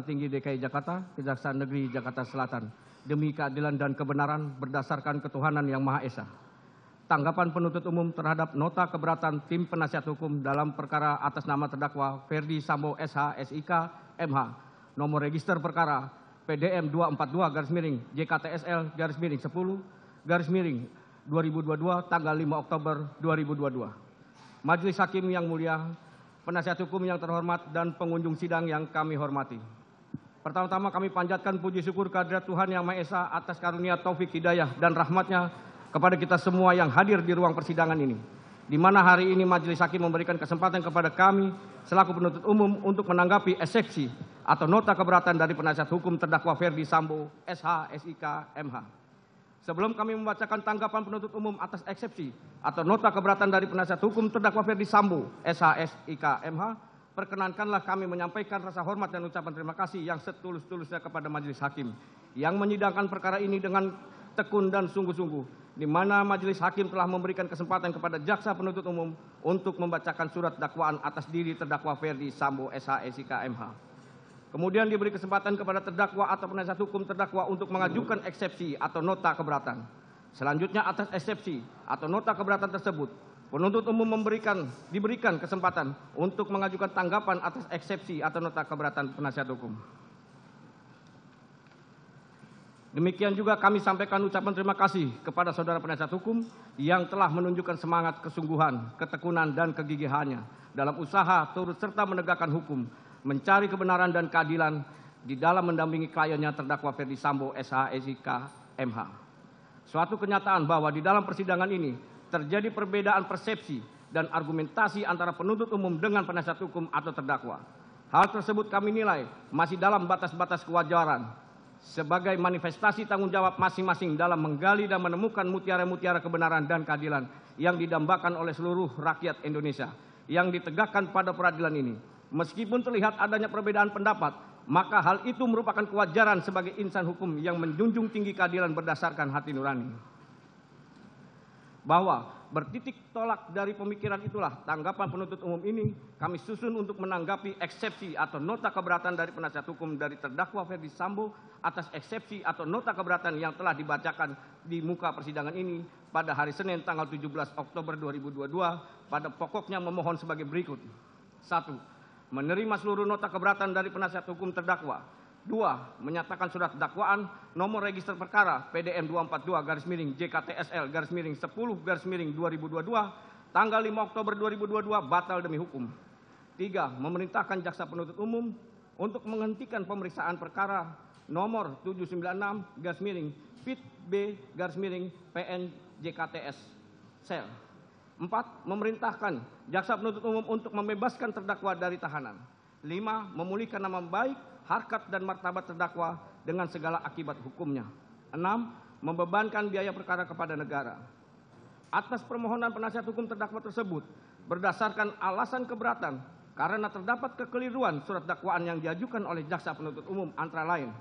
Tinggi DKI Jakarta, Kejaksaan Negeri Jakarta Selatan, demi keadilan dan kebenaran berdasarkan ketuhanan yang Maha Esa. Tanggapan penuntut umum terhadap nota keberatan tim penasihat hukum dalam perkara atas nama terdakwa Ferdi Sambo SH SIK MH nomor register perkara PDM 242 garis miring JKTSL garis miring 10 garis miring 2022 tanggal 5 Oktober 2022. Majelis Hakim yang mulia, penasihat hukum yang terhormat dan pengunjung sidang yang kami hormati. Pertama-tama kami panjatkan puji syukur kehadirat Tuhan Yang Maha Esa atas karunia taufik hidayah dan rahmatnya kepada kita semua yang hadir di ruang persidangan ini. Di mana hari ini Majelis Hakim memberikan kesempatan kepada kami selaku penuntut umum untuk menanggapi eksepsi atau nota keberatan dari penasihat hukum terdakwa Ferdi Sambo, SH, SIK, MH. Sebelum kami membacakan tanggapan penuntut umum atas eksepsi atau nota keberatan dari penasihat hukum terdakwa Ferdi Sambo, SH, SIK, MH, Perkenankanlah kami menyampaikan rasa hormat dan ucapan terima kasih yang setulus-tulusnya kepada Majelis Hakim yang menyidangkan perkara ini dengan tekun dan sungguh-sungguh di mana Majelis Hakim telah memberikan kesempatan kepada jaksa penuntut umum untuk membacakan surat dakwaan atas diri terdakwa Ferdi Sambo SH e KMH, Kemudian diberi kesempatan kepada terdakwa atau penasihat hukum terdakwa untuk mengajukan eksepsi atau nota keberatan. Selanjutnya atas eksepsi atau nota keberatan tersebut, penuntut umum memberikan diberikan kesempatan untuk mengajukan tanggapan atas eksepsi atau nota keberatan penasihat hukum. Demikian juga kami sampaikan ucapan terima kasih kepada saudara penasihat hukum yang telah menunjukkan semangat kesungguhan, ketekunan, dan kegigihannya dalam usaha turut serta menegakkan hukum, mencari kebenaran dan keadilan di dalam mendampingi kliennya terdakwa Ferdi Sambo SH SIK MH. Suatu kenyataan bahwa di dalam persidangan ini terjadi perbedaan persepsi dan argumentasi antara penuntut umum dengan penasihat hukum atau terdakwa. Hal tersebut kami nilai masih dalam batas-batas kewajaran sebagai manifestasi tanggung jawab masing-masing dalam menggali dan menemukan mutiara-mutiara kebenaran dan keadilan yang didambakan oleh seluruh rakyat Indonesia yang ditegakkan pada peradilan ini. Meskipun terlihat adanya perbedaan pendapat, maka hal itu merupakan kewajaran sebagai insan hukum yang menjunjung tinggi keadilan berdasarkan hati nurani bahwa bertitik tolak dari pemikiran itulah tanggapan penuntut umum ini kami susun untuk menanggapi eksepsi atau nota keberatan dari penasihat hukum dari terdakwa ferdi sambo atas eksepsi atau nota keberatan yang telah dibacakan di muka persidangan ini pada hari Senin tanggal 17 Oktober 2022 pada pokoknya memohon sebagai berikut. satu Menerima seluruh nota keberatan dari penasihat hukum terdakwa dua menyatakan surat dakwaan nomor register perkara PDN 242 garis miring JKTSL garis miring 10 garis miring 2022 tanggal 5 Oktober 2022 batal demi hukum. Tiga, memerintahkan jaksa penuntut umum untuk menghentikan pemeriksaan perkara nomor 796 garis miring Pit B garis miring PN JKTS sel. Empat, memerintahkan jaksa penuntut umum untuk membebaskan terdakwa dari tahanan. Lima, memulihkan nama baik harkat dan martabat terdakwa dengan segala akibat hukumnya. Enam, Membebankan biaya perkara kepada negara. Atas permohonan penasihat hukum terdakwa tersebut, berdasarkan alasan keberatan, karena terdapat kekeliruan surat dakwaan yang diajukan oleh jaksa penuntut umum antara lain.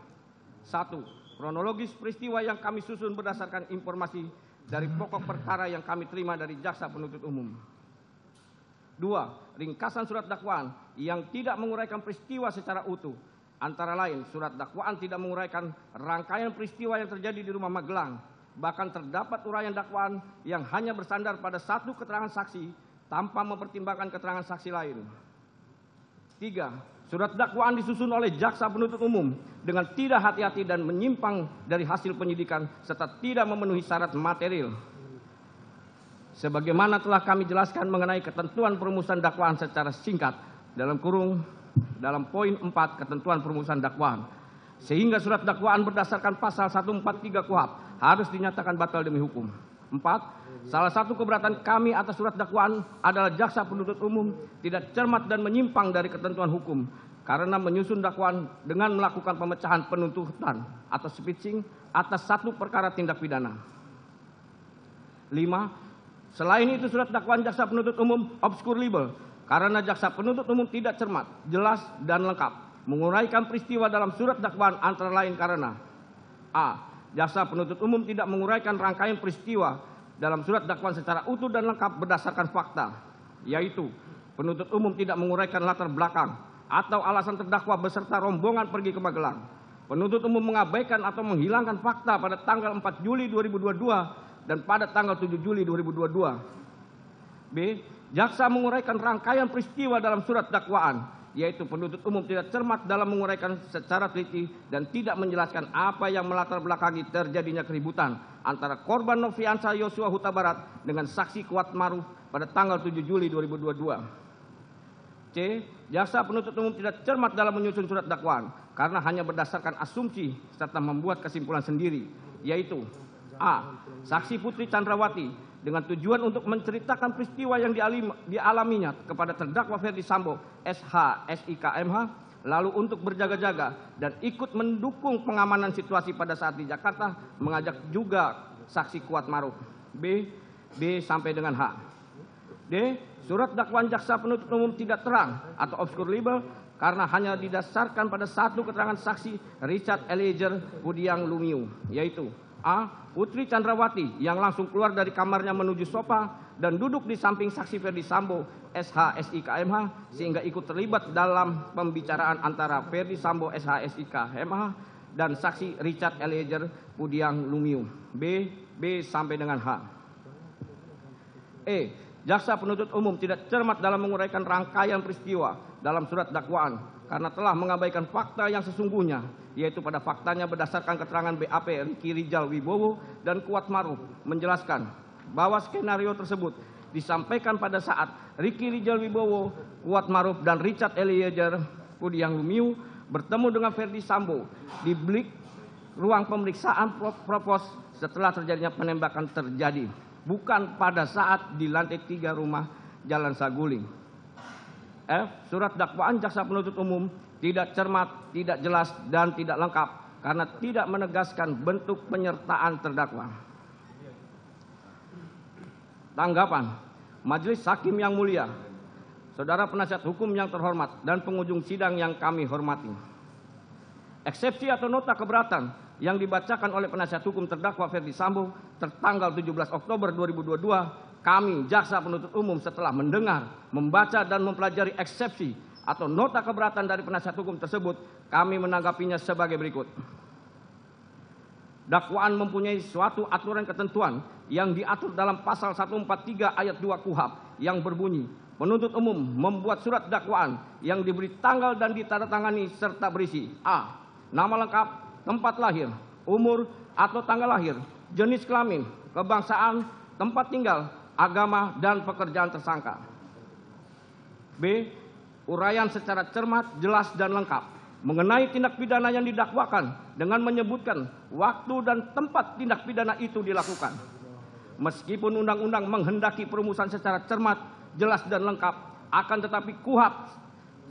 satu, Kronologis peristiwa yang kami susun berdasarkan informasi dari pokok perkara yang kami terima dari jaksa penuntut umum. dua, Ringkasan surat dakwaan yang tidak menguraikan peristiwa secara utuh Antara lain, surat dakwaan tidak menguraikan rangkaian peristiwa yang terjadi di rumah Magelang. Bahkan terdapat uraian dakwaan yang hanya bersandar pada satu keterangan saksi tanpa mempertimbangkan keterangan saksi lain. Tiga, surat dakwaan disusun oleh jaksa penuntut umum dengan tidak hati-hati dan menyimpang dari hasil penyidikan serta tidak memenuhi syarat material. Sebagaimana telah kami jelaskan mengenai ketentuan perumusan dakwaan secara singkat dalam kurung dalam poin 4 ketentuan permusuhan dakwaan. Sehingga surat dakwaan berdasarkan pasal 143 KUHAP harus dinyatakan batal demi hukum. 4. Salah satu keberatan kami atas surat dakwaan adalah jaksa penuntut umum tidak cermat dan menyimpang dari ketentuan hukum karena menyusun dakwaan dengan melakukan pemecahan penuntutan atau speeching atas satu perkara tindak pidana. 5. Selain itu surat dakwaan jaksa penuntut umum obscure libel karena jaksa penuntut umum tidak cermat, jelas dan lengkap menguraikan peristiwa dalam surat dakwaan antara lain karena A. Jaksa penuntut umum tidak menguraikan rangkaian peristiwa dalam surat dakwaan secara utuh dan lengkap berdasarkan fakta, yaitu penuntut umum tidak menguraikan latar belakang atau alasan terdakwa beserta rombongan pergi ke Magelang. Penuntut umum mengabaikan atau menghilangkan fakta pada tanggal 4 Juli 2022 dan pada tanggal 7 Juli 2022. B. Jaksa menguraikan rangkaian peristiwa dalam surat dakwaan, yaitu penuntut umum tidak cermat dalam menguraikan secara teliti dan tidak menjelaskan apa yang melatar belakangi terjadinya keributan antara korban Noviansa Yosua Huta Barat dengan saksi Kuat Maruf pada tanggal 7 Juli 2022. C. Jaksa penuntut umum tidak cermat dalam menyusun surat dakwaan karena hanya berdasarkan asumsi serta membuat kesimpulan sendiri, yaitu A. Saksi Putri Chandrawati dengan tujuan untuk menceritakan peristiwa yang dialaminya kepada terdakwa Ferdi Sambo, SH, SIKMH, lalu untuk berjaga-jaga dan ikut mendukung pengamanan situasi pada saat di Jakarta, mengajak juga saksi kuat maruf. B. B sampai dengan H. D. Surat dakwaan jaksa penuntut umum tidak terang atau obscure libel karena hanya didasarkan pada satu keterangan saksi Richard Eliezer Budiang Lumiu, yaitu a. Putri Chandrawati yang langsung keluar dari kamarnya menuju sofa dan duduk di samping saksi Ferdi Sambo SH SIKMH sehingga ikut terlibat dalam pembicaraan antara Ferdi Sambo SH SIKMH dan saksi Richard Eliezer Pudiang Lumiu B B sampai dengan H E jaksa penuntut umum tidak cermat dalam menguraikan rangkaian peristiwa dalam surat dakwaan karena telah mengabaikan fakta yang sesungguhnya yaitu pada faktanya berdasarkan keterangan BAP Riki Rijal Wibowo dan Kuat Maruf menjelaskan bahwa skenario tersebut disampaikan pada saat Riki Rijal Wibowo, Kuat Maruf dan Richard Eliezer Pudiang Lumiu bertemu dengan Ferdi Sambo di blik ruang pemeriksaan propos setelah terjadinya penembakan terjadi bukan pada saat di lantai tiga rumah Jalan Saguling. F. Eh, surat dakwaan jaksa penuntut umum tidak cermat, tidak jelas, dan tidak lengkap karena tidak menegaskan bentuk penyertaan terdakwa. Tanggapan Majelis Hakim yang mulia, Saudara penasihat hukum yang terhormat dan pengunjung sidang yang kami hormati. Eksepsi atau nota keberatan yang dibacakan oleh penasihat hukum terdakwa Ferdi Sambo tertanggal 17 Oktober 2022 kami jaksa penuntut umum setelah mendengar, membaca dan mempelajari eksepsi atau nota keberatan dari penasihat hukum tersebut, kami menanggapinya sebagai berikut. Dakwaan mempunyai suatu aturan ketentuan yang diatur dalam pasal 143 ayat 2 KUHAP yang berbunyi, penuntut umum membuat surat dakwaan yang diberi tanggal dan ditandatangani serta berisi A. Nama lengkap, tempat lahir, umur atau tanggal lahir, jenis kelamin, kebangsaan, tempat tinggal, agama, dan pekerjaan tersangka. B. Urayan secara cermat, jelas, dan lengkap mengenai tindak pidana yang didakwakan dengan menyebutkan waktu dan tempat tindak pidana itu dilakukan. Meskipun undang-undang menghendaki perumusan secara cermat, jelas, dan lengkap, akan tetapi kuhap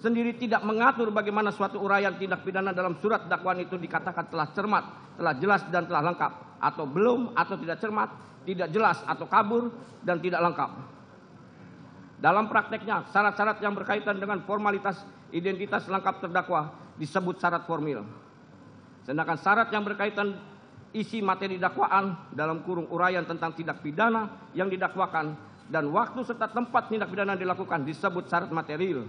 sendiri tidak mengatur bagaimana suatu uraian tindak pidana dalam surat dakwaan itu dikatakan telah cermat, telah jelas dan telah lengkap, atau belum atau tidak cermat, tidak jelas atau kabur dan tidak lengkap. Dalam prakteknya, syarat-syarat yang berkaitan dengan formalitas identitas lengkap terdakwa disebut syarat formil. Sedangkan syarat yang berkaitan isi materi dakwaan dalam kurung uraian tentang tindak pidana yang didakwakan dan waktu serta tempat tindak pidana dilakukan disebut syarat material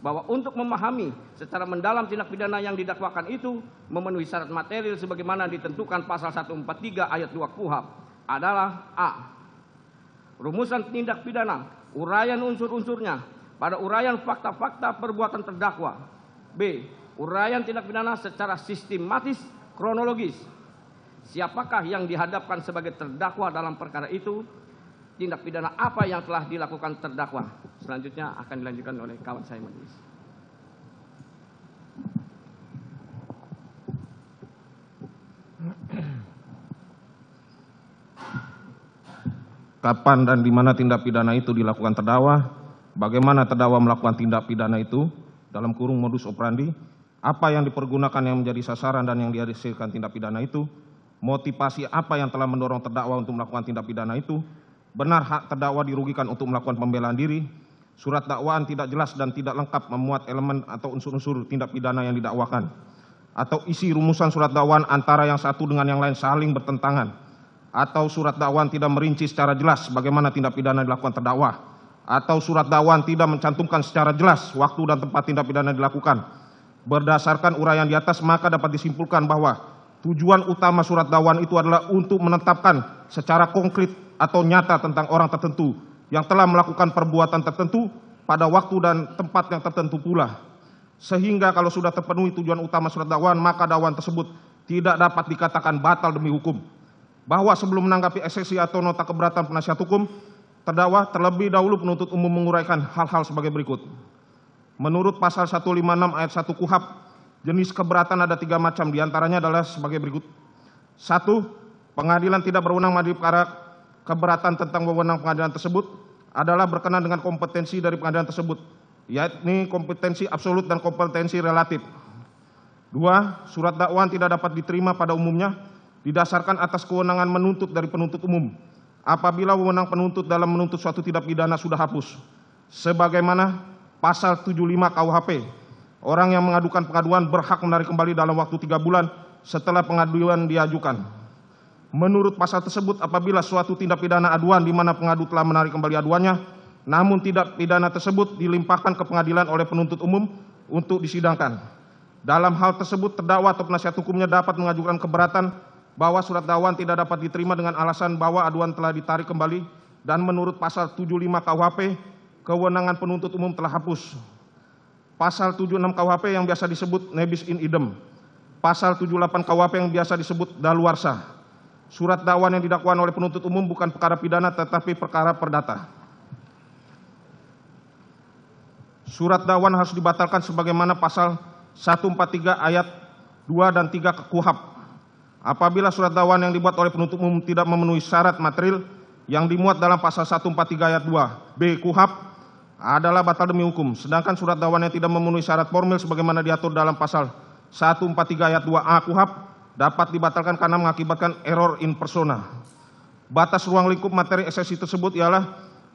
bahwa untuk memahami secara mendalam tindak pidana yang didakwakan itu memenuhi syarat material sebagaimana ditentukan pasal 143 ayat 2 KUHAP adalah A. Rumusan tindak pidana, uraian unsur-unsurnya pada uraian fakta-fakta perbuatan terdakwa. B. Uraian tindak pidana secara sistematis kronologis. Siapakah yang dihadapkan sebagai terdakwa dalam perkara itu tindak pidana apa yang telah dilakukan terdakwa. Selanjutnya akan dilanjutkan oleh kawan saya majelis. Kapan dan di mana tindak pidana itu dilakukan terdakwa? Bagaimana terdakwa melakukan tindak pidana itu dalam kurung modus operandi? Apa yang dipergunakan yang menjadi sasaran dan yang dihasilkan tindak pidana itu? Motivasi apa yang telah mendorong terdakwa untuk melakukan tindak pidana itu? benar hak terdakwa dirugikan untuk melakukan pembelaan diri, surat dakwaan tidak jelas dan tidak lengkap memuat elemen atau unsur-unsur tindak pidana yang didakwakan, atau isi rumusan surat dakwaan antara yang satu dengan yang lain saling bertentangan, atau surat dakwaan tidak merinci secara jelas bagaimana tindak pidana dilakukan terdakwa, atau surat dakwaan tidak mencantumkan secara jelas waktu dan tempat tindak pidana dilakukan. Berdasarkan uraian di atas, maka dapat disimpulkan bahwa Tujuan utama surat dakwaan itu adalah untuk menetapkan secara konkret atau nyata tentang orang tertentu yang telah melakukan perbuatan tertentu pada waktu dan tempat yang tertentu pula. Sehingga kalau sudah terpenuhi tujuan utama surat dakwaan, maka dakwaan tersebut tidak dapat dikatakan batal demi hukum. Bahwa sebelum menanggapi eksesi atau nota keberatan penasihat hukum, terdakwa terlebih dahulu penuntut umum menguraikan hal-hal sebagai berikut. Menurut pasal 156 ayat 1 KUHAP Jenis keberatan ada tiga macam, diantaranya adalah sebagai berikut. Satu, pengadilan tidak berwenang mengadili perkara keberatan tentang wewenang pengadilan tersebut adalah berkenan dengan kompetensi dari pengadilan tersebut, yakni kompetensi absolut dan kompetensi relatif. Dua, surat dakwaan tidak dapat diterima pada umumnya didasarkan atas kewenangan menuntut dari penuntut umum apabila wewenang penuntut dalam menuntut suatu tindak pidana sudah hapus sebagaimana pasal 75 KUHP Orang yang mengadukan pengaduan berhak menarik kembali dalam waktu tiga bulan setelah pengaduan diajukan. Menurut pasal tersebut, apabila suatu tindak pidana aduan di mana pengadu telah menarik kembali aduannya, namun tidak pidana tersebut dilimpahkan ke pengadilan oleh penuntut umum untuk disidangkan. Dalam hal tersebut, terdakwa atau penasihat hukumnya dapat mengajukan keberatan bahwa surat dakwaan tidak dapat diterima dengan alasan bahwa aduan telah ditarik kembali dan menurut pasal 75 KUHP, kewenangan penuntut umum telah hapus pasal 76 KUHP yang biasa disebut nebis in idem, pasal 78 KUHP yang biasa disebut daluarsa. Surat dakwaan yang didakwaan oleh penuntut umum bukan perkara pidana tetapi perkara perdata. Surat dakwaan harus dibatalkan sebagaimana pasal 143 ayat 2 dan 3 KUHAP. Apabila surat dakwaan yang dibuat oleh penuntut umum tidak memenuhi syarat material yang dimuat dalam pasal 143 ayat 2 B KUHAP adalah batal demi hukum. Sedangkan surat dakwaan yang tidak memenuhi syarat formil sebagaimana diatur dalam pasal 143 ayat 2A KUHAP dapat dibatalkan karena mengakibatkan error in persona. Batas ruang lingkup materi eksesi tersebut ialah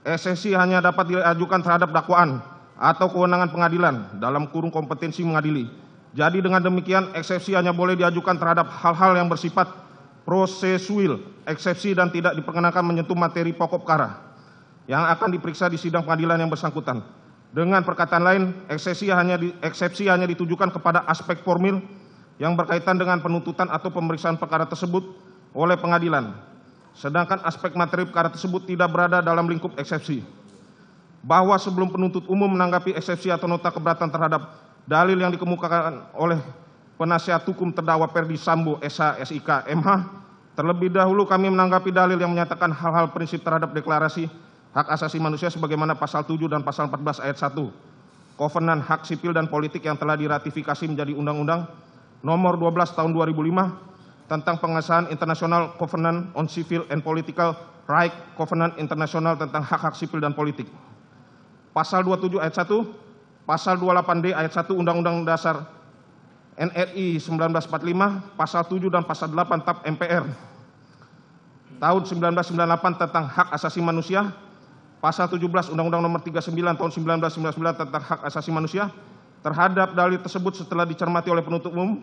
eksesi hanya dapat diajukan terhadap dakwaan atau kewenangan pengadilan dalam kurung kompetensi mengadili. Jadi dengan demikian eksepsi hanya boleh diajukan terhadap hal-hal yang bersifat prosesuil, eksepsi dan tidak diperkenankan menyentuh materi pokok perkara yang akan diperiksa di sidang pengadilan yang bersangkutan. Dengan perkataan lain, eksepsi hanya, di, eksepsi hanya ditujukan kepada aspek formil yang berkaitan dengan penuntutan atau pemeriksaan perkara tersebut oleh pengadilan. Sedangkan aspek materi perkara tersebut tidak berada dalam lingkup eksepsi. Bahwa sebelum penuntut umum menanggapi eksepsi atau nota keberatan terhadap dalil yang dikemukakan oleh penasihat hukum terdakwa Perdi Sambo SH SIK MH, terlebih dahulu kami menanggapi dalil yang menyatakan hal-hal prinsip terhadap deklarasi hak asasi manusia sebagaimana pasal 7 dan pasal 14 ayat 1 kovenan hak sipil dan politik yang telah diratifikasi menjadi undang-undang nomor 12 tahun 2005 tentang pengesahan Internasional Covenant on Civil and Political Right Covenant Internasional tentang hak-hak sipil dan politik. Pasal 27 ayat 1, pasal 28D ayat 1 Undang-Undang Dasar NRI 1945, pasal 7 dan pasal 8 TAP MPR tahun 1998 tentang hak asasi manusia pasal 17 Undang-Undang Nomor 39 Tahun 1999 tentang Hak Asasi Manusia terhadap dalil tersebut setelah dicermati oleh penuntut umum,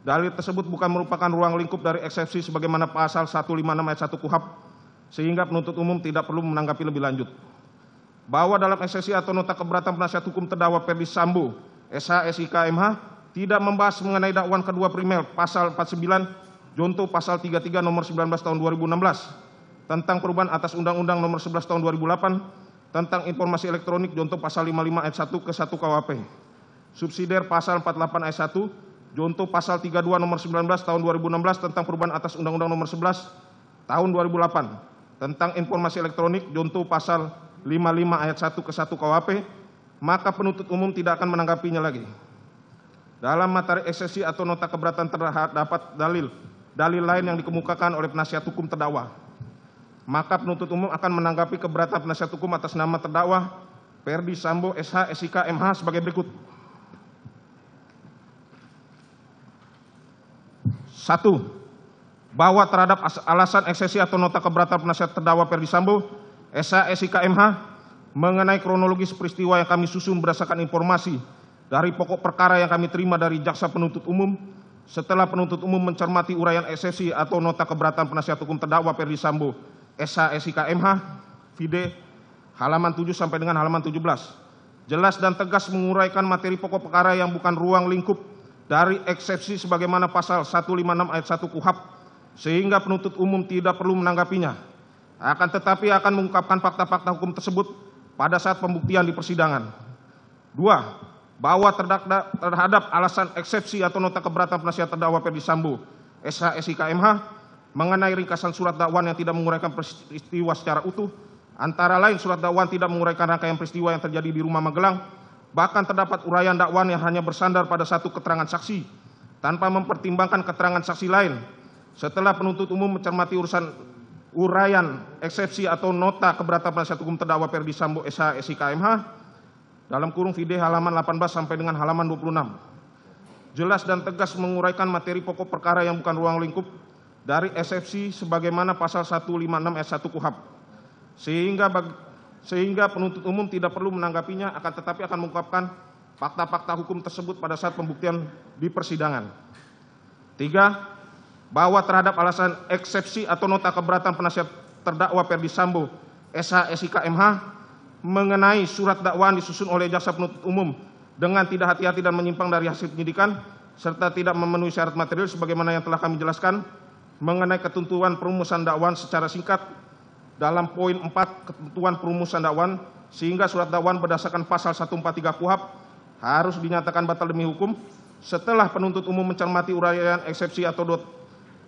dalil tersebut bukan merupakan ruang lingkup dari eksepsi sebagaimana pasal 156 ayat 1 KUHAP sehingga penuntut umum tidak perlu menanggapi lebih lanjut. Bahwa dalam eksepsi atau nota keberatan penasihat hukum terdakwa Perdi Sambo, SH, SIK, MH, tidak membahas mengenai dakwaan kedua primer pasal 49 junto pasal 33 nomor 19 tahun 2016 tentang perubahan atas Undang-Undang Nomor 11 Tahun 2008 tentang informasi elektronik junto pasal 55 ayat 1 ke 1 KUHP. Subsidiar pasal 48 ayat 1 junto pasal 32 nomor 19 tahun 2016 tentang perubahan atas Undang-Undang Nomor 11 tahun 2008 tentang informasi elektronik junto pasal 55 ayat 1 ke 1 KUHP, maka penuntut umum tidak akan menanggapinya lagi. Dalam materi eksesi atau nota keberatan terdapat dalil, dalil lain yang dikemukakan oleh penasihat hukum terdakwa maka penuntut umum akan menanggapi keberatan penasihat hukum atas nama terdakwa Perdi Sambo SH SIK MH sebagai berikut. Satu, bahwa terhadap alasan eksesi atau nota keberatan penasihat terdakwa Perdi Sambo SH SIK MH mengenai kronologis peristiwa yang kami susun berdasarkan informasi dari pokok perkara yang kami terima dari jaksa penuntut umum setelah penuntut umum mencermati uraian eksesi atau nota keberatan penasihat hukum terdakwa Perdi Sambo SH SIKMH VD halaman 7 sampai dengan halaman 17 jelas dan tegas menguraikan materi pokok perkara yang bukan ruang lingkup dari eksepsi sebagaimana pasal 156 ayat 1 KUHAP sehingga penuntut umum tidak perlu menanggapinya akan tetapi akan mengungkapkan fakta-fakta hukum tersebut pada saat pembuktian di persidangan. Dua, bahwa terdakwa terhadap alasan eksepsi atau nota keberatan penasihat terdakwa Ferdi Sambo SH SIKMH mengenai ringkasan surat dakwaan yang tidak menguraikan peristiwa secara utuh, antara lain surat dakwaan tidak menguraikan rangkaian peristiwa yang terjadi di rumah Magelang, bahkan terdapat uraian dakwaan yang hanya bersandar pada satu keterangan saksi, tanpa mempertimbangkan keterangan saksi lain. Setelah penuntut umum mencermati urusan uraian eksepsi atau nota keberatan penasihat hukum terdakwa Perdi Sambo SH SIKMH dalam kurung vide halaman 18 sampai dengan halaman 26. Jelas dan tegas menguraikan materi pokok perkara yang bukan ruang lingkup dari SFC sebagaimana pasal 156 S 1 KUHAP sehingga sehingga penuntut umum tidak perlu menanggapinya akan tetapi akan mengungkapkan fakta-fakta hukum tersebut pada saat pembuktian di persidangan. Tiga, bahwa terhadap alasan eksepsi atau nota keberatan penasihat terdakwa Perdi Sambo SH SIK MH mengenai surat dakwaan disusun oleh jaksa penuntut umum dengan tidak hati-hati dan menyimpang dari hasil penyidikan serta tidak memenuhi syarat material sebagaimana yang telah kami jelaskan mengenai ketentuan perumusan dakwaan secara singkat dalam poin 4 ketentuan perumusan dakwaan sehingga surat dakwaan berdasarkan pasal 143 KUHAP harus dinyatakan batal demi hukum setelah penuntut umum mencermati uraian eksepsi atau dot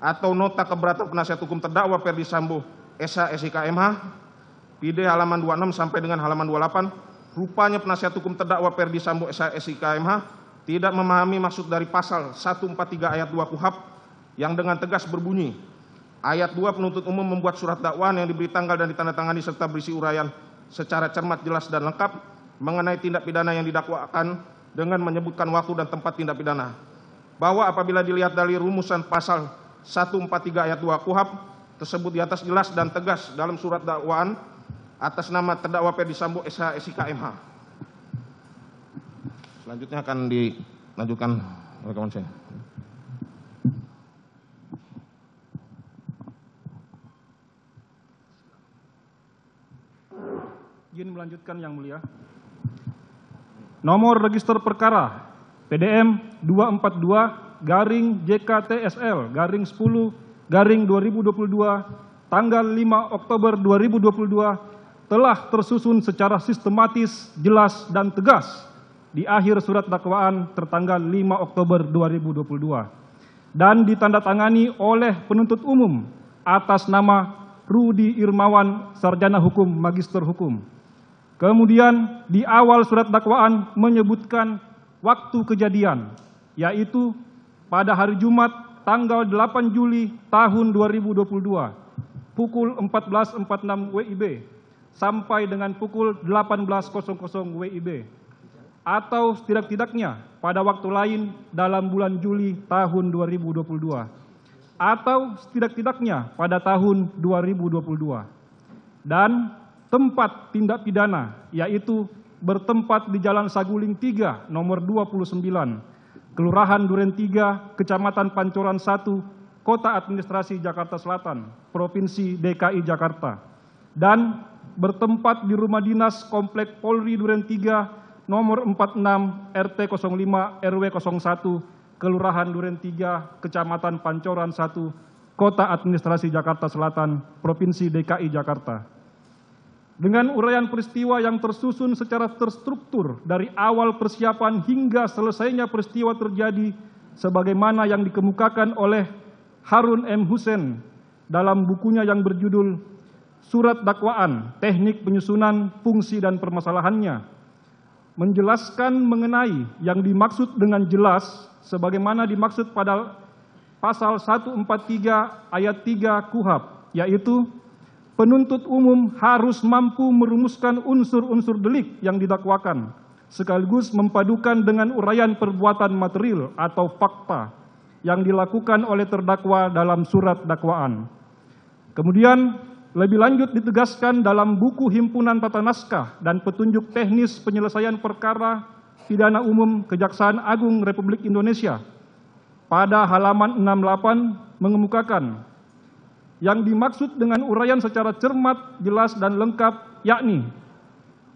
atau nota keberatan penasihat hukum terdakwa Perdi Sambo SH SIKMH PD halaman 26 sampai dengan halaman 28 rupanya penasihat hukum terdakwa Perdi Sambo SH SIKMH tidak memahami maksud dari pasal 143 ayat 2 KUHAP yang dengan tegas berbunyi ayat 2 penuntut umum membuat surat dakwaan yang diberi tanggal dan ditandatangani serta berisi uraian secara cermat jelas dan lengkap mengenai tindak pidana yang didakwakan dengan menyebutkan waktu dan tempat tindak pidana bahwa apabila dilihat dari rumusan pasal 143 ayat 2 KUHAP tersebut di atas jelas dan tegas dalam surat dakwaan atas nama terdakwa Ferdi Sambo SH SIKMH. Selanjutnya akan dilanjutkan rekaman saya. melanjutkan yang mulia. Nomor register perkara PDM 242 garing JKTSL garing 10 garing 2022 tanggal 5 Oktober 2022 telah tersusun secara sistematis, jelas, dan tegas di akhir surat dakwaan tertanggal 5 Oktober 2022 dan ditandatangani oleh penuntut umum atas nama Rudi Irmawan, Sarjana Hukum, Magister Hukum Kemudian di awal surat dakwaan menyebutkan waktu kejadian, yaitu pada hari Jumat tanggal 8 Juli tahun 2022 pukul 14.46 WIB sampai dengan pukul 18.00 WIB atau setidak-tidaknya pada waktu lain dalam bulan Juli tahun 2022 atau setidak-tidaknya pada tahun 2022 dan tempat tindak pidana yaitu bertempat di Jalan Saguling 3 nomor 29, Kelurahan Duren 3, Kecamatan Pancoran 1, Kota Administrasi Jakarta Selatan, Provinsi DKI Jakarta. Dan bertempat di rumah dinas Komplek Polri Duren 3 nomor 46 RT 05 RW 01, Kelurahan Duren 3, Kecamatan Pancoran 1, Kota Administrasi Jakarta Selatan, Provinsi DKI Jakarta dengan uraian peristiwa yang tersusun secara terstruktur dari awal persiapan hingga selesainya peristiwa terjadi sebagaimana yang dikemukakan oleh Harun M. Hussein dalam bukunya yang berjudul Surat Dakwaan, Teknik Penyusunan, Fungsi dan Permasalahannya, menjelaskan mengenai yang dimaksud dengan jelas sebagaimana dimaksud pada pasal 143 ayat 3 KUHAP, yaitu penuntut umum harus mampu merumuskan unsur-unsur delik yang didakwakan, sekaligus mempadukan dengan uraian perbuatan material atau fakta yang dilakukan oleh terdakwa dalam surat dakwaan. Kemudian, lebih lanjut ditegaskan dalam buku himpunan tata naskah dan petunjuk teknis penyelesaian perkara pidana umum Kejaksaan Agung Republik Indonesia pada halaman 68 mengemukakan yang dimaksud dengan uraian secara cermat, jelas, dan lengkap, yakni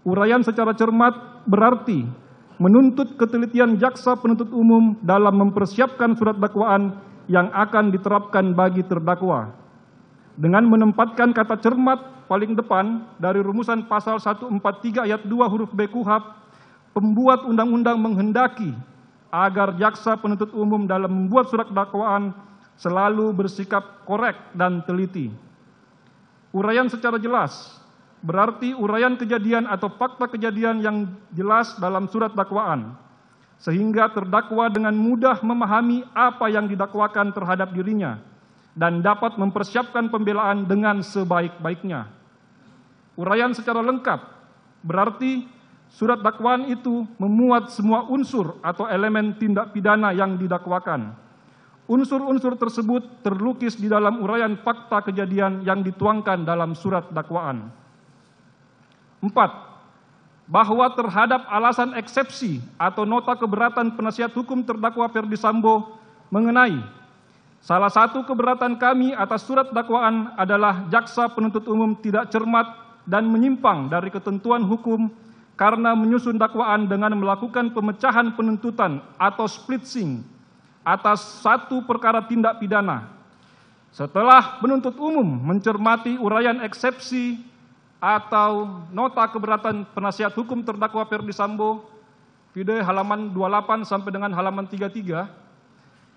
uraian secara cermat berarti menuntut ketelitian jaksa penuntut umum dalam mempersiapkan surat dakwaan yang akan diterapkan bagi terdakwa. Dengan menempatkan kata cermat paling depan dari rumusan pasal 143 ayat 2 huruf B Kuhab, pembuat undang-undang menghendaki agar jaksa penuntut umum dalam membuat surat dakwaan selalu bersikap korek dan teliti. urayan secara jelas berarti urayan kejadian atau fakta kejadian yang jelas dalam surat dakwaan, sehingga terdakwa dengan mudah memahami apa yang didakwakan terhadap dirinya dan dapat mempersiapkan pembelaan dengan sebaik-baiknya. Urayan secara lengkap berarti surat dakwaan itu memuat semua unsur atau elemen tindak pidana yang didakwakan Unsur-unsur tersebut terlukis di dalam uraian fakta kejadian yang dituangkan dalam surat dakwaan. Empat, bahwa terhadap alasan eksepsi atau nota keberatan penasihat hukum terdakwa Ferdi Sambo mengenai salah satu keberatan kami atas surat dakwaan adalah jaksa penuntut umum tidak cermat dan menyimpang dari ketentuan hukum karena menyusun dakwaan dengan melakukan pemecahan penuntutan atau splitsing atas satu perkara tindak pidana. Setelah penuntut umum mencermati uraian eksepsi atau nota keberatan penasihat hukum terdakwa Ferdi Sambo, vide halaman 28 sampai dengan halaman 33,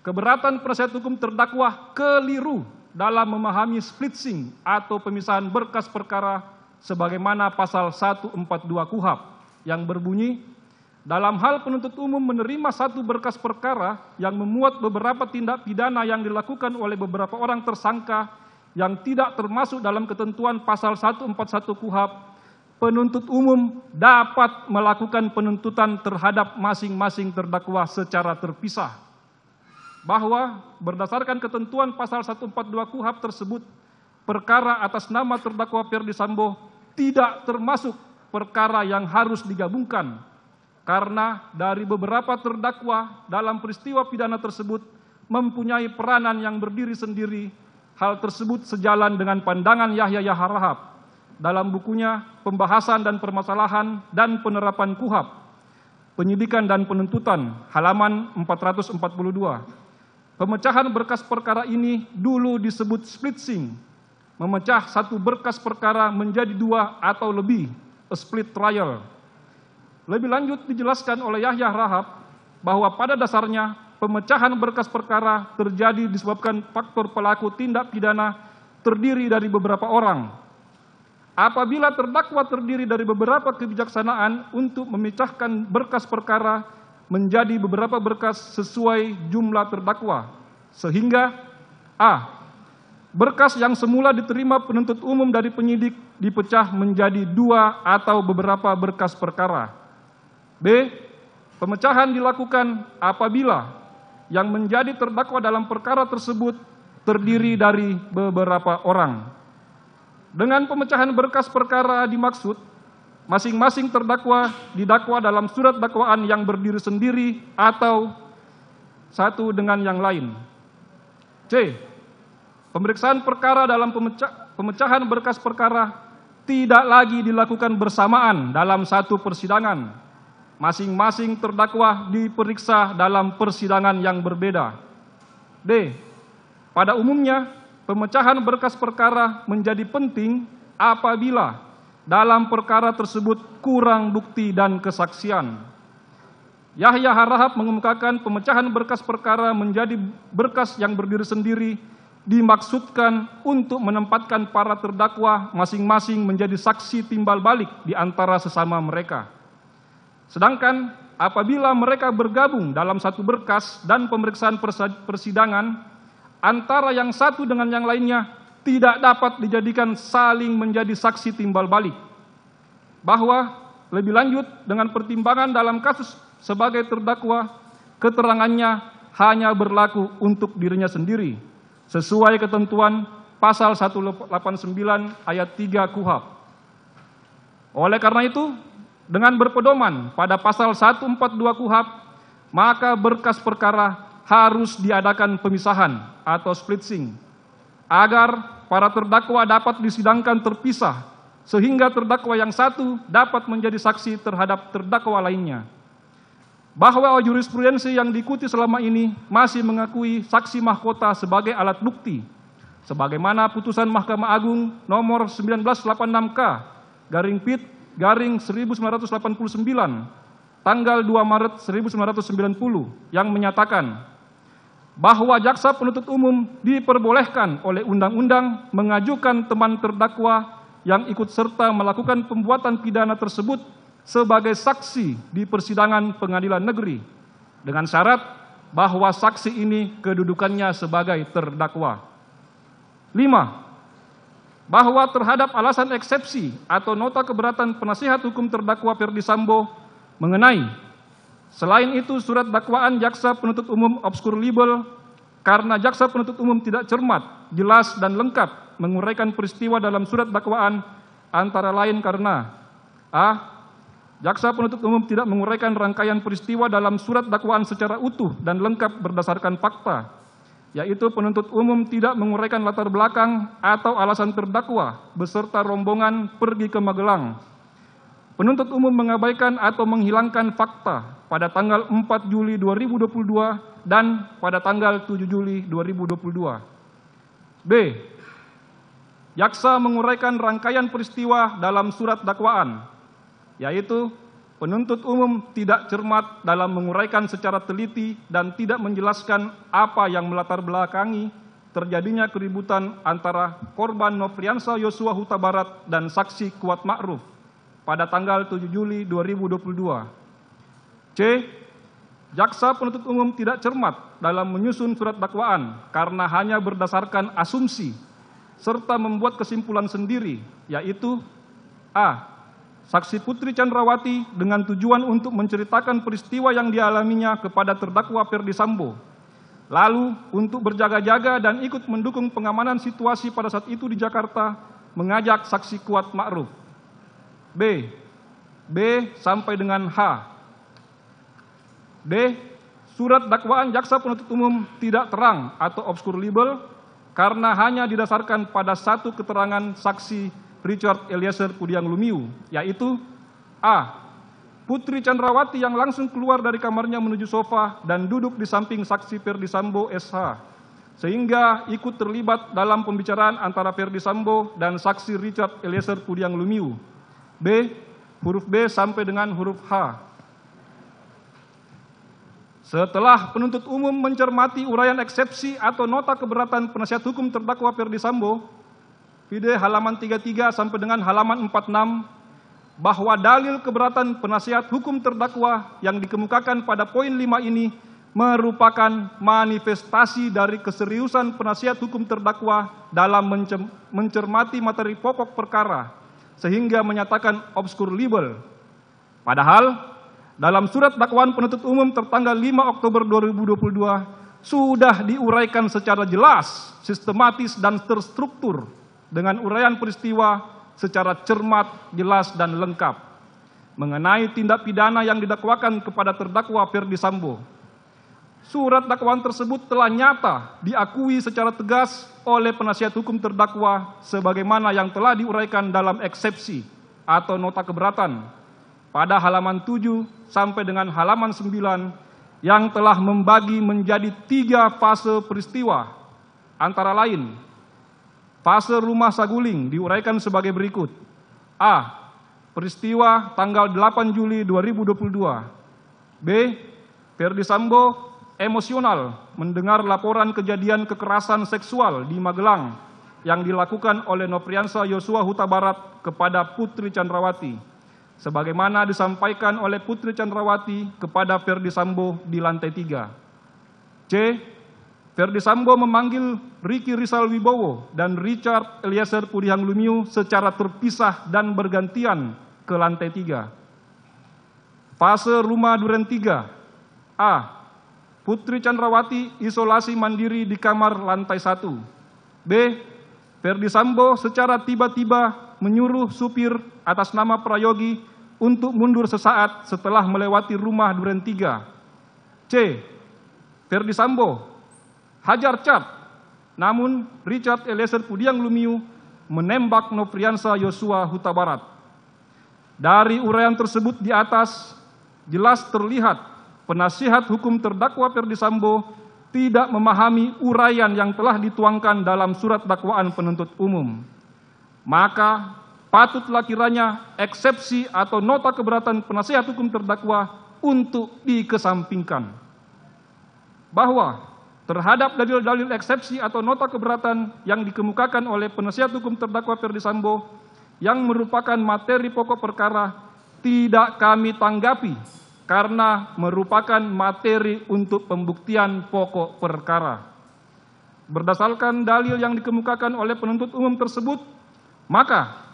keberatan penasihat hukum terdakwa keliru dalam memahami splitsing atau pemisahan berkas perkara sebagaimana pasal 142 KUHAP yang berbunyi dalam hal penuntut umum menerima satu berkas perkara yang memuat beberapa tindak pidana yang dilakukan oleh beberapa orang tersangka yang tidak termasuk dalam ketentuan pasal 141 KUHAP, penuntut umum dapat melakukan penuntutan terhadap masing-masing terdakwa secara terpisah. Bahwa berdasarkan ketentuan pasal 142 KUHAP tersebut, perkara atas nama terdakwa Perdi Sambo tidak termasuk perkara yang harus digabungkan karena dari beberapa terdakwa dalam peristiwa pidana tersebut mempunyai peranan yang berdiri sendiri. Hal tersebut sejalan dengan pandangan Yahya Yaharahab dalam bukunya Pembahasan dan Permasalahan dan Penerapan KUHAP, Penyidikan dan Penuntutan, halaman 442. Pemecahan berkas perkara ini dulu disebut splitsing, memecah satu berkas perkara menjadi dua atau lebih, a split trial, lebih lanjut dijelaskan oleh Yahya Rahab bahwa pada dasarnya pemecahan berkas perkara terjadi disebabkan faktor pelaku tindak pidana terdiri dari beberapa orang. Apabila terdakwa terdiri dari beberapa kebijaksanaan untuk memecahkan berkas perkara menjadi beberapa berkas sesuai jumlah terdakwa, sehingga a berkas yang semula diterima penuntut umum dari penyidik dipecah menjadi dua atau beberapa berkas perkara. B. Pemecahan dilakukan apabila yang menjadi terdakwa dalam perkara tersebut terdiri dari beberapa orang. Dengan pemecahan berkas perkara dimaksud, masing-masing terdakwa didakwa dalam surat dakwaan yang berdiri sendiri atau satu dengan yang lain. C. Pemeriksaan perkara dalam pemecah, pemecahan berkas perkara tidak lagi dilakukan bersamaan dalam satu persidangan, masing-masing terdakwa diperiksa dalam persidangan yang berbeda. D. Pada umumnya, pemecahan berkas perkara menjadi penting apabila dalam perkara tersebut kurang bukti dan kesaksian. Yahya Harahap mengemukakan pemecahan berkas perkara menjadi berkas yang berdiri sendiri dimaksudkan untuk menempatkan para terdakwa masing-masing menjadi saksi timbal balik di antara sesama mereka. Sedangkan apabila mereka bergabung dalam satu berkas dan pemeriksaan persidangan, antara yang satu dengan yang lainnya tidak dapat dijadikan saling menjadi saksi timbal balik. Bahwa lebih lanjut dengan pertimbangan dalam kasus sebagai terdakwa, keterangannya hanya berlaku untuk dirinya sendiri sesuai ketentuan pasal 189 ayat 3 KUHAP. Oleh karena itu, dengan berpedoman pada pasal 142 KUHAP, maka berkas perkara harus diadakan pemisahan atau splitsing agar para terdakwa dapat disidangkan terpisah sehingga terdakwa yang satu dapat menjadi saksi terhadap terdakwa lainnya. Bahwa jurisprudensi yang diikuti selama ini masih mengakui saksi mahkota sebagai alat bukti, sebagaimana putusan Mahkamah Agung nomor 1986K garing PIT garing 1989 tanggal 2 Maret 1990 yang menyatakan bahwa jaksa penuntut umum diperbolehkan oleh undang-undang mengajukan teman terdakwa yang ikut serta melakukan pembuatan pidana tersebut sebagai saksi di persidangan pengadilan negeri dengan syarat bahwa saksi ini kedudukannya sebagai terdakwa. 5 bahwa terhadap alasan eksepsi atau nota keberatan penasihat hukum terdakwa Ferdi Sambo mengenai selain itu surat dakwaan jaksa penuntut umum obskur libel karena jaksa penuntut umum tidak cermat, jelas dan lengkap menguraikan peristiwa dalam surat dakwaan antara lain karena A. Jaksa penuntut umum tidak menguraikan rangkaian peristiwa dalam surat dakwaan secara utuh dan lengkap berdasarkan fakta yaitu penuntut umum tidak menguraikan latar belakang atau alasan terdakwa beserta rombongan pergi ke Magelang. Penuntut umum mengabaikan atau menghilangkan fakta pada tanggal 4 Juli 2022 dan pada tanggal 7 Juli 2022. B. Jaksa menguraikan rangkaian peristiwa dalam surat dakwaan, yaitu penuntut umum tidak cermat dalam menguraikan secara teliti dan tidak menjelaskan apa yang melatar belakangi terjadinya keributan antara korban Nofriansa Yosua Huta Barat dan saksi Kuat Ma'ruf pada tanggal 7 Juli 2022. C. Jaksa penuntut umum tidak cermat dalam menyusun surat dakwaan karena hanya berdasarkan asumsi serta membuat kesimpulan sendiri, yaitu A saksi putri Chandrawati dengan tujuan untuk menceritakan peristiwa yang dialaminya kepada terdakwa Ferdi sambo lalu untuk berjaga-jaga dan ikut mendukung pengamanan situasi pada saat itu di jakarta mengajak saksi kuat ma'ruf b b sampai dengan h d surat dakwaan jaksa penuntut umum tidak terang atau obskur libel karena hanya didasarkan pada satu keterangan saksi Richard Eliezer Pudiang Lumiu, yaitu A. Putri Chandrawati yang langsung keluar dari kamarnya menuju sofa dan duduk di samping saksi Ferdi Sambo SH, sehingga ikut terlibat dalam pembicaraan antara Ferdi Sambo dan saksi Richard Eliezer Pudiang Lumiu. B. Huruf B sampai dengan huruf H. Setelah penuntut umum mencermati uraian eksepsi atau nota keberatan penasihat hukum terdakwa Ferdi Sambo, Fide halaman 33 sampai dengan halaman 46 bahwa dalil keberatan penasihat hukum terdakwa yang dikemukakan pada poin 5 ini merupakan manifestasi dari keseriusan penasihat hukum terdakwa dalam mencermati materi pokok perkara sehingga menyatakan obskur libel. Padahal dalam surat dakwaan penuntut umum tertanggal 5 Oktober 2022 sudah diuraikan secara jelas, sistematis dan terstruktur dengan uraian peristiwa secara cermat, jelas, dan lengkap mengenai tindak pidana yang didakwakan kepada terdakwa Ferdi Sambo. Surat dakwaan tersebut telah nyata diakui secara tegas oleh penasihat hukum terdakwa sebagaimana yang telah diuraikan dalam eksepsi atau nota keberatan pada halaman 7 sampai dengan halaman 9 yang telah membagi menjadi tiga fase peristiwa antara lain Fase rumah Saguling diuraikan sebagai berikut. A. Peristiwa tanggal 8 Juli 2022. B. Ferdi Sambo emosional mendengar laporan kejadian kekerasan seksual di Magelang yang dilakukan oleh Nopriansa Yosua Huta Barat kepada Putri Chandrawati sebagaimana disampaikan oleh Putri Chandrawati kepada Ferdi Sambo di lantai 3. C. Verdi Sambo memanggil Riki Rizal Wibowo dan Richard Eliezer Pudihang Lumiu secara terpisah dan bergantian ke lantai tiga. Fase rumah Duren 3 A. Putri Chandrawati isolasi mandiri di kamar lantai 1. B. Verdi Sambo secara tiba-tiba menyuruh supir atas nama Prayogi untuk mundur sesaat setelah melewati rumah Duren 3. C. Verdi Sambo hajar cap. Namun Richard Eliezer Pudiang Lumiu menembak Nofriansa Yosua Huta Barat. Dari uraian tersebut di atas, jelas terlihat penasihat hukum terdakwa Ferdi Sambo tidak memahami uraian yang telah dituangkan dalam surat dakwaan penuntut umum. Maka patutlah kiranya eksepsi atau nota keberatan penasihat hukum terdakwa untuk dikesampingkan. Bahwa terhadap dalil-dalil eksepsi atau nota keberatan yang dikemukakan oleh penasihat hukum terdakwa Ferdi Sambo yang merupakan materi pokok perkara tidak kami tanggapi karena merupakan materi untuk pembuktian pokok perkara. Berdasarkan dalil yang dikemukakan oleh penuntut umum tersebut, maka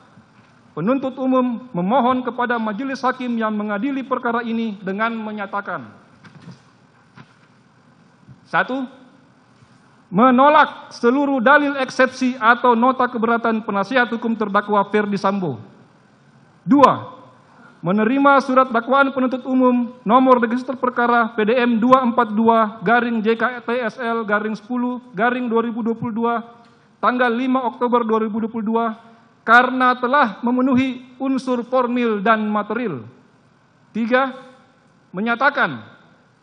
penuntut umum memohon kepada majelis hakim yang mengadili perkara ini dengan menyatakan satu, menolak seluruh dalil eksepsi atau nota keberatan penasihat hukum terdakwa Ferdi Sambo. Dua, menerima surat dakwaan penuntut umum nomor register perkara PDM 242 garing JKTSL garing 10 garing 2022 tanggal 5 Oktober 2022 karena telah memenuhi unsur formil dan material. Tiga, menyatakan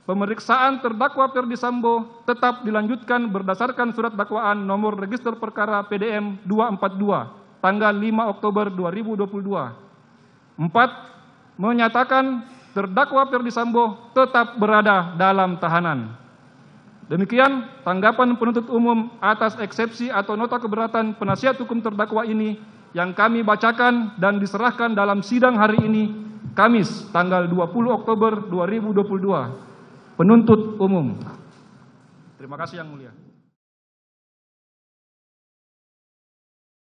Pemeriksaan terdakwa Ferdi Sambo tetap dilanjutkan berdasarkan surat dakwaan nomor register perkara PDM 242 tanggal 5 Oktober 2022. 4. Menyatakan terdakwa Ferdi Sambo tetap berada dalam tahanan. Demikian tanggapan penuntut umum atas eksepsi atau nota keberatan penasihat hukum terdakwa ini yang kami bacakan dan diserahkan dalam sidang hari ini, Kamis, tanggal 20 Oktober 2022 penuntut umum terima kasih yang mulia